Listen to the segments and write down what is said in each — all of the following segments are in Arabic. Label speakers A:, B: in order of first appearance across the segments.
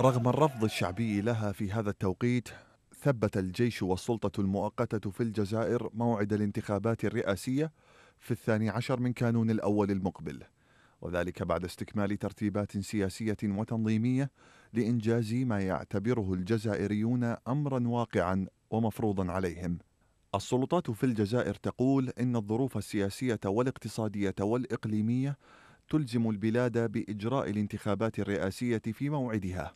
A: رغم الرفض الشعبي لها في هذا التوقيت ثبت الجيش والسلطة المؤقتة في الجزائر موعد الانتخابات الرئاسية في الثاني عشر من كانون الأول المقبل وذلك بعد استكمال ترتيبات سياسية وتنظيمية لإنجاز ما يعتبره الجزائريون أمرا واقعا ومفروضا عليهم السلطات في الجزائر تقول إن الظروف السياسية والاقتصادية والإقليمية تلزم البلاد بإجراء الانتخابات الرئاسية في موعدها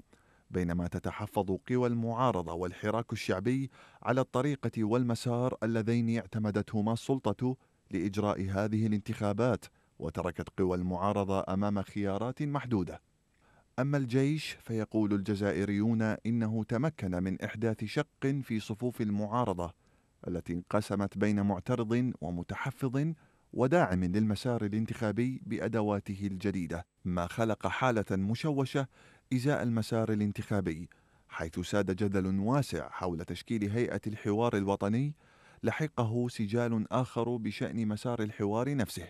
A: بينما تتحفظ قوى المعارضة والحراك الشعبي على الطريقة والمسار اللذين اعتمدتهما السلطة لإجراء هذه الانتخابات وتركت قوى المعارضة أمام خيارات محدودة أما الجيش فيقول الجزائريون إنه تمكن من إحداث شق في صفوف المعارضة التي انقسمت بين معترض ومتحفظ وداعم للمسار الانتخابي بأدواته الجديدة ما خلق حالة مشوشة إزاء المسار الانتخابي حيث ساد جدل واسع حول تشكيل هيئة الحوار الوطني لحقه سجال آخر بشأن مسار الحوار نفسه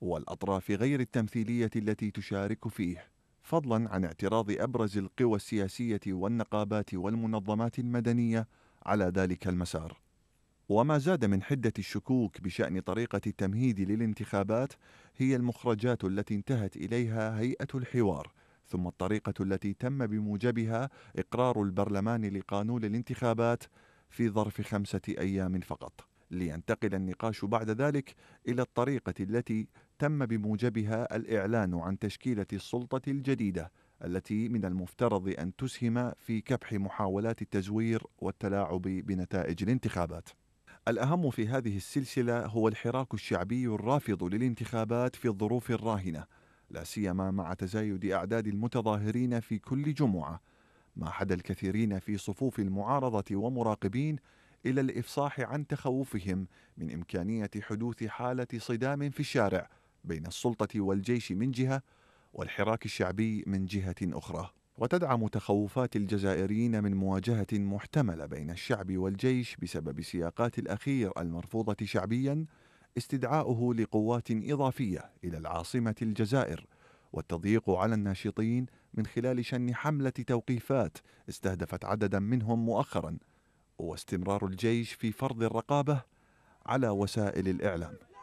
A: والأطراف غير التمثيلية التي تشارك فيه فضلا عن اعتراض أبرز القوى السياسية والنقابات والمنظمات المدنية على ذلك المسار وما زاد من حدة الشكوك بشأن طريقة التمهيد للانتخابات هي المخرجات التي انتهت إليها هيئة الحوار ثم الطريقة التي تم بموجبها إقرار البرلمان لقانون الانتخابات في ظرف خمسة أيام فقط لينتقل النقاش بعد ذلك إلى الطريقة التي تم بموجبها الإعلان عن تشكيلة السلطة الجديدة التي من المفترض أن تسهم في كبح محاولات التزوير والتلاعب بنتائج الانتخابات الأهم في هذه السلسلة هو الحراك الشعبي الرافض للانتخابات في الظروف الراهنة لا سيما مع تزايد أعداد المتظاهرين في كل جمعة ما حدا الكثيرين في صفوف المعارضة ومراقبين إلى الإفصاح عن تخوفهم من إمكانية حدوث حالة صدام في الشارع بين السلطة والجيش من جهة والحراك الشعبي من جهة أخرى وتدعم تخوفات الجزائريين من مواجهة محتملة بين الشعب والجيش بسبب سياقات الأخير المرفوضة شعبيا استدعاؤه لقوات إضافية إلى العاصمة الجزائر والتضييق على الناشطين من خلال شن حملة توقيفات استهدفت عددا منهم مؤخرا واستمرار الجيش في فرض الرقابة على وسائل الإعلام